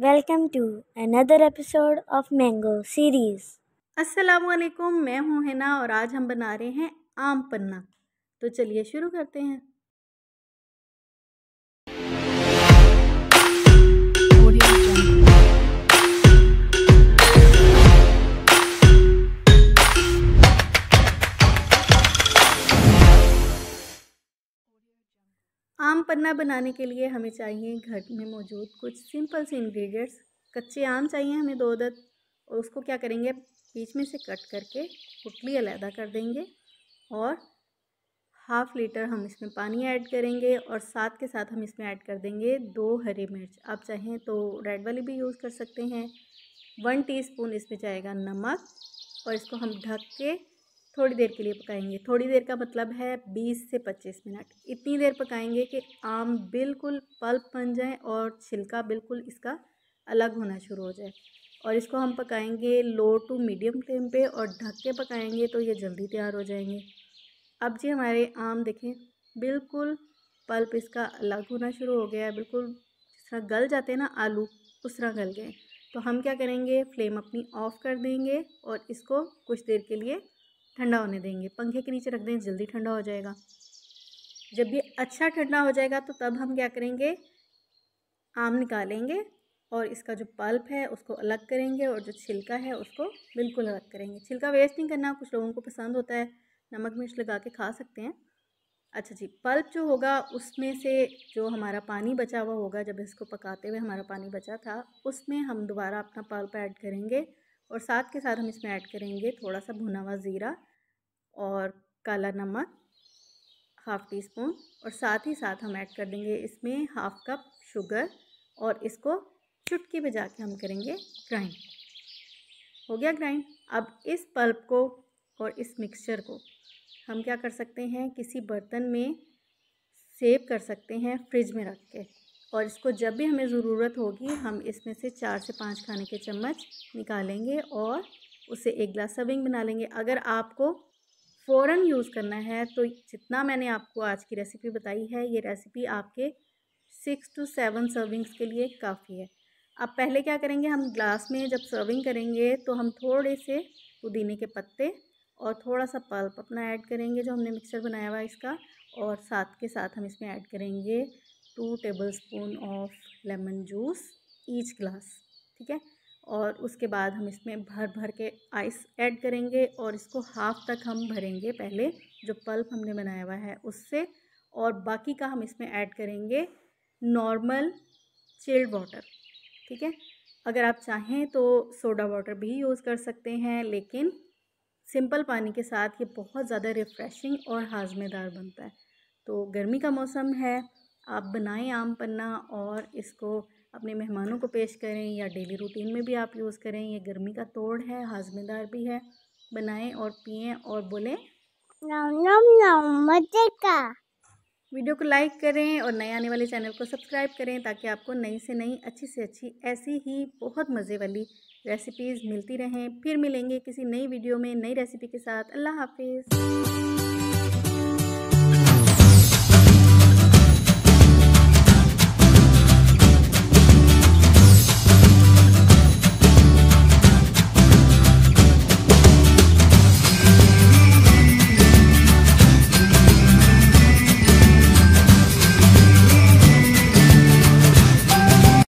welcome to another episode of mango series अस्सलाम वालेकुम मैं हूं हिना और आज हम बना रहे हैं आम पन्ना तो चलिए शुरू करते हैं आम पन्ना बनाने के लिए हमें चाहिए घर में मौजूद कुछ सिंपल से इंग्रेडिएंट्स कच्चे आम चाहिए हमें दो दत और उसको क्या करेंगे बीच में से कट करके पुटली अलहदा कर देंगे और हाफ़ लीटर हम इसमें पानी ऐड करेंगे और साथ के साथ हम इसमें ऐड कर देंगे दो हरी मिर्च आप चाहें तो रेड वाली भी यूज़ कर सकते हैं वन टीस्पून इसमें जाएगा नमक और इसको हम ढक के थोड़ी देर के लिए पकाएंगे थोड़ी देर का मतलब है 20 से 25 मिनट इतनी देर पकाएंगे कि आम बिल्कुल पल्प बन जाए और छिलका बिल्कुल इसका अलग होना शुरू हो जाए और इसको हम पकाएंगे लो टू मीडियम फ्लेम पे और ढक के पकाएंगे तो ये जल्दी तैयार हो जाएंगे अब जी हमारे आम देखें बिल्कुल पल्प इसका अलग होना शुरू हो गया है बिल्कुल जिस तरह गल जाते हैं ना आलू उस तरह गल गए तो हम क्या करेंगे फ्लेम अपनी ऑफ़ कर देंगे और इसको कुछ देर के लिए ठंडा होने देंगे पंखे के नीचे रख देंगे जल्दी ठंडा हो जाएगा जब ये अच्छा ठंडा हो जाएगा तो तब हम क्या करेंगे आम निकालेंगे और इसका जो पल्प है उसको अलग करेंगे और जो छिलका है उसको बिल्कुल अलग करेंगे छिलका वेस्ट नहीं करना कुछ लोगों को पसंद होता है नमक मिर्च लगा के खा सकते हैं अच्छा जी पल्प जो होगा उसमें से जो हमारा पानी बचा हुआ होगा जब इसको पकाते हुए हमारा पानी बचा था उसमें हम दोबारा अपना पल्प ऐड करेंगे और साथ के साथ हम इसमें ऐड करेंगे थोड़ा सा भुना हुआ ज़ीरा और काला नमक हाफ़ टी स्पून और साथ ही साथ हम ऐड कर देंगे इसमें हाफ़ कप शुगर और इसको चुटकी बजा के हम करेंगे ग्राइंड हो गया ग्राइंड अब इस पल्प को और इस मिक्सचर को हम क्या कर सकते हैं किसी बर्तन में सेव कर सकते हैं फ्रिज में रख के और इसको जब भी हमें ज़रूरत होगी हम इसमें से चार से पाँच खाने के चम्मच निकालेंगे और उसे एक गिलास सर्विंग बना लेंगे अगर आपको फ़ौरन यूज़ करना है तो जितना मैंने आपको आज की रेसिपी बताई है ये रेसिपी आपके सिक्स टू सेवन सर्विंग्स के लिए काफ़ी है अब पहले क्या करेंगे हम ग्लास में जब सर्विंग करेंगे तो हम थोड़े से पुदीने के पत्ते और थोड़ा सा पल्प अपना ऐड करेंगे जो हमने मिक्सर बनाया हुआ है इसका और साथ के साथ हम इसमें ऐड करेंगे two tablespoon of lemon juice each glass ठीक है और उसके बाद हम इसमें भर भर के आइस ऐड करेंगे और इसको हाफ तक हम भरेंगे पहले जो पल्प हमने बनाया हुआ है उससे और बाकी का हम इसमें ऐड करेंगे नॉर्मल चिल्ड वाटर ठीक है अगर आप चाहें तो सोडा वाटर भी यूज़ कर सकते हैं लेकिन सिंपल पानी के साथ ये बहुत ज़्यादा रिफ़्रेशिंग और हाजमेदार बनता है तो गर्मी का मौसम है आप बनाएं आम पन्ना और इसको अपने मेहमानों को पेश करें या डेली रूटीन में भी आप यूज़ करें ये गर्मी का तोड़ है हाजमेदार भी है बनाएं और पिए और बोलें मजे का वीडियो को लाइक करें और नए आने वाले चैनल को सब्सक्राइब करें ताकि आपको नई से नई अच्छी से अच्छी ऐसी ही बहुत मज़े वाली रेसिपीज़ मिलती रहें फिर मिलेंगे किसी नई वीडियो में नई रेसिपी के साथ अल्लाह हाफिज़